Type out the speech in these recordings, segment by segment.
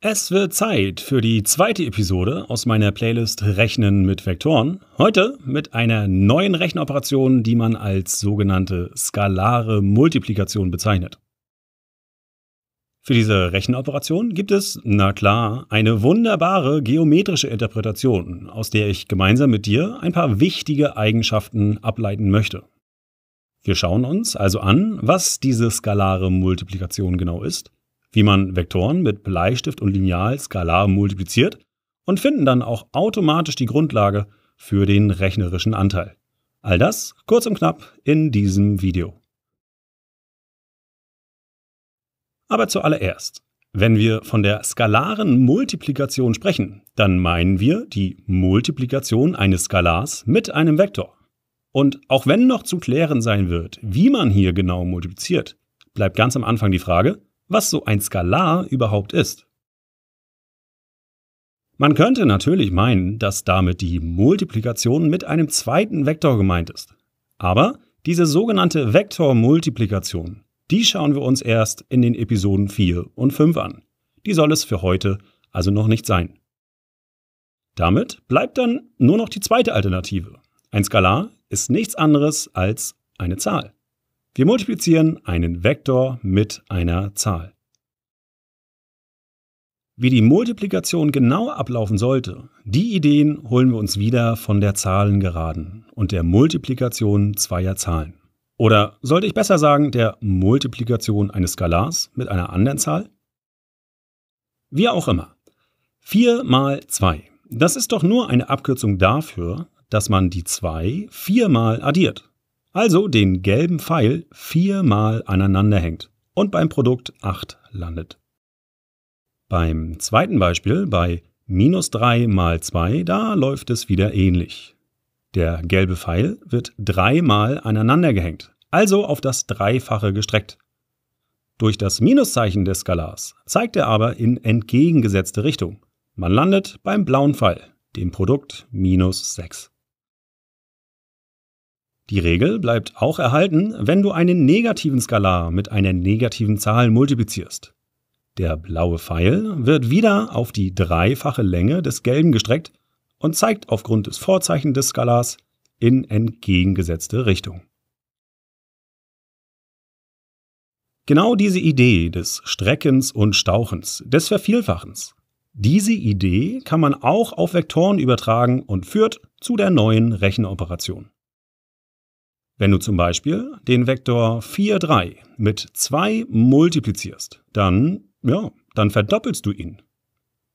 Es wird Zeit für die zweite Episode aus meiner Playlist Rechnen mit Vektoren. Heute mit einer neuen Rechenoperation, die man als sogenannte skalare Multiplikation bezeichnet. Für diese Rechenoperation gibt es, na klar, eine wunderbare geometrische Interpretation, aus der ich gemeinsam mit dir ein paar wichtige Eigenschaften ableiten möchte. Wir schauen uns also an, was diese skalare Multiplikation genau ist wie man Vektoren mit Bleistift und Lineal skalar multipliziert und finden dann auch automatisch die Grundlage für den rechnerischen Anteil. All das kurz und knapp in diesem Video. Aber zuallererst, wenn wir von der skalaren Multiplikation sprechen, dann meinen wir die Multiplikation eines Skalars mit einem Vektor. Und auch wenn noch zu klären sein wird, wie man hier genau multipliziert, bleibt ganz am Anfang die Frage, was so ein Skalar überhaupt ist. Man könnte natürlich meinen, dass damit die Multiplikation mit einem zweiten Vektor gemeint ist. Aber diese sogenannte Vektormultiplikation, die schauen wir uns erst in den Episoden 4 und 5 an. Die soll es für heute also noch nicht sein. Damit bleibt dann nur noch die zweite Alternative. Ein Skalar ist nichts anderes als eine Zahl. Wir multiplizieren einen Vektor mit einer Zahl. Wie die Multiplikation genau ablaufen sollte, die Ideen holen wir uns wieder von der Zahlengeraden und der Multiplikation zweier Zahlen. Oder sollte ich besser sagen, der Multiplikation eines Skalars mit einer anderen Zahl? Wie auch immer. 4 mal 2. Das ist doch nur eine Abkürzung dafür, dass man die 2 viermal addiert also den gelben Pfeil viermal aneinander hängt und beim Produkt 8 landet. Beim zweiten Beispiel, bei minus 3 mal 2, da läuft es wieder ähnlich. Der gelbe Pfeil wird dreimal aneinander gehängt, also auf das Dreifache gestreckt. Durch das Minuszeichen des Skalars zeigt er aber in entgegengesetzte Richtung. Man landet beim blauen Pfeil, dem Produkt minus 6. Die Regel bleibt auch erhalten, wenn du einen negativen Skalar mit einer negativen Zahl multiplizierst. Der blaue Pfeil wird wieder auf die dreifache Länge des gelben gestreckt und zeigt aufgrund des Vorzeichen des Skalars in entgegengesetzte Richtung. Genau diese Idee des Streckens und Stauchens, des Vervielfachens, diese Idee kann man auch auf Vektoren übertragen und führt zu der neuen Rechenoperation. Wenn du zum Beispiel den Vektor 4, 3 mit 2 multiplizierst, dann, ja, dann verdoppelst du ihn.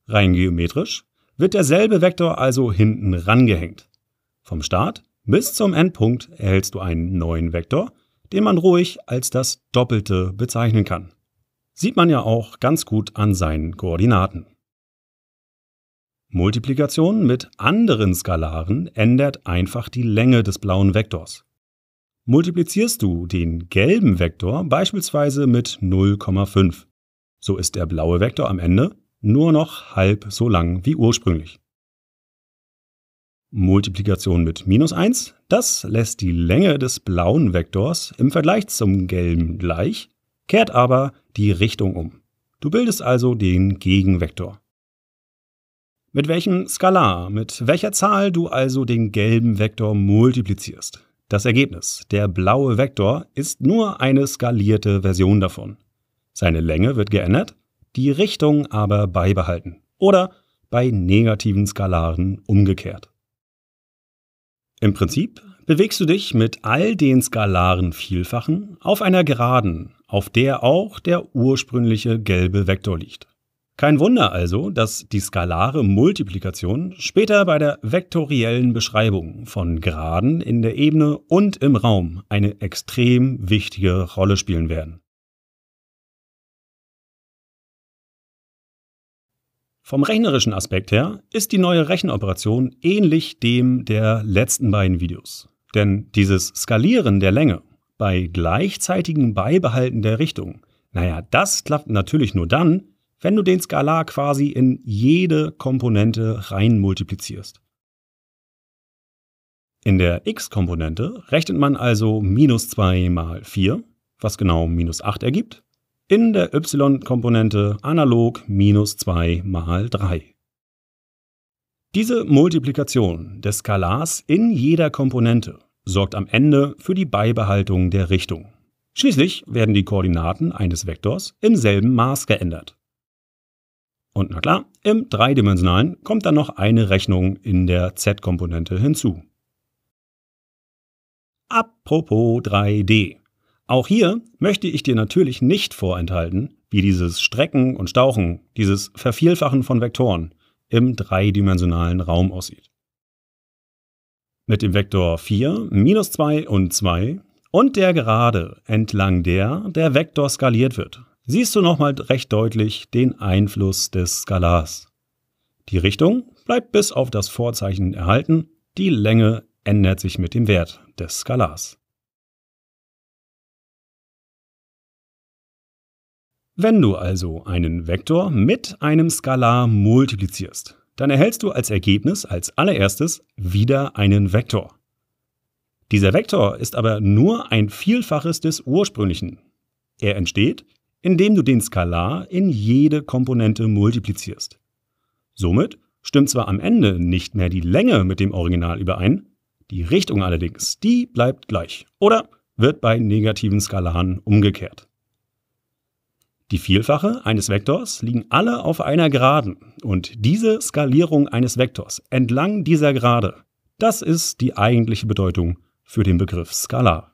Rein geometrisch wird derselbe Vektor also hinten rangehängt. Vom Start bis zum Endpunkt erhältst du einen neuen Vektor, den man ruhig als das Doppelte bezeichnen kann. Sieht man ja auch ganz gut an seinen Koordinaten. Multiplikation mit anderen Skalaren ändert einfach die Länge des blauen Vektors. Multiplizierst du den gelben Vektor beispielsweise mit 0,5, so ist der blaue Vektor am Ende nur noch halb so lang wie ursprünglich. Multiplikation mit minus 1, das lässt die Länge des blauen Vektors im Vergleich zum gelben gleich, kehrt aber die Richtung um. Du bildest also den Gegenvektor. Mit welchem Skalar, mit welcher Zahl du also den gelben Vektor multiplizierst, das Ergebnis, der blaue Vektor, ist nur eine skalierte Version davon. Seine Länge wird geändert, die Richtung aber beibehalten oder bei negativen Skalaren umgekehrt. Im Prinzip bewegst du dich mit all den skalaren Vielfachen auf einer Geraden, auf der auch der ursprüngliche gelbe Vektor liegt. Kein Wunder also, dass die skalare Multiplikation später bei der vektoriellen Beschreibung von Geraden in der Ebene und im Raum eine extrem wichtige Rolle spielen werden. Vom rechnerischen Aspekt her ist die neue Rechenoperation ähnlich dem der letzten beiden Videos. Denn dieses Skalieren der Länge bei gleichzeitigem Beibehalten der Richtung, naja, das klappt natürlich nur dann, wenn du den Skalar quasi in jede Komponente rein multiplizierst. In der x-Komponente rechnet man also minus 2 mal 4, was genau minus 8 ergibt. In der y-Komponente analog minus 2 mal 3. Diese Multiplikation des Skalars in jeder Komponente sorgt am Ende für die Beibehaltung der Richtung. Schließlich werden die Koordinaten eines Vektors im selben Maß geändert. Und na klar, im dreidimensionalen kommt dann noch eine Rechnung in der Z-Komponente hinzu. Apropos 3D. Auch hier möchte ich dir natürlich nicht vorenthalten, wie dieses Strecken und Stauchen, dieses Vervielfachen von Vektoren im dreidimensionalen Raum aussieht. Mit dem Vektor 4, minus 2 und 2 und der Gerade, entlang der der Vektor skaliert wird, siehst du nochmal recht deutlich den Einfluss des Skalars. Die Richtung bleibt bis auf das Vorzeichen erhalten, die Länge ändert sich mit dem Wert des Skalars. Wenn du also einen Vektor mit einem Skalar multiplizierst, dann erhältst du als Ergebnis als allererstes wieder einen Vektor. Dieser Vektor ist aber nur ein Vielfaches des ursprünglichen. Er entsteht, indem du den Skalar in jede Komponente multiplizierst. Somit stimmt zwar am Ende nicht mehr die Länge mit dem Original überein, die Richtung allerdings, die bleibt gleich oder wird bei negativen Skalaren umgekehrt. Die Vielfache eines Vektors liegen alle auf einer Geraden und diese Skalierung eines Vektors entlang dieser Gerade, das ist die eigentliche Bedeutung für den Begriff Skalar.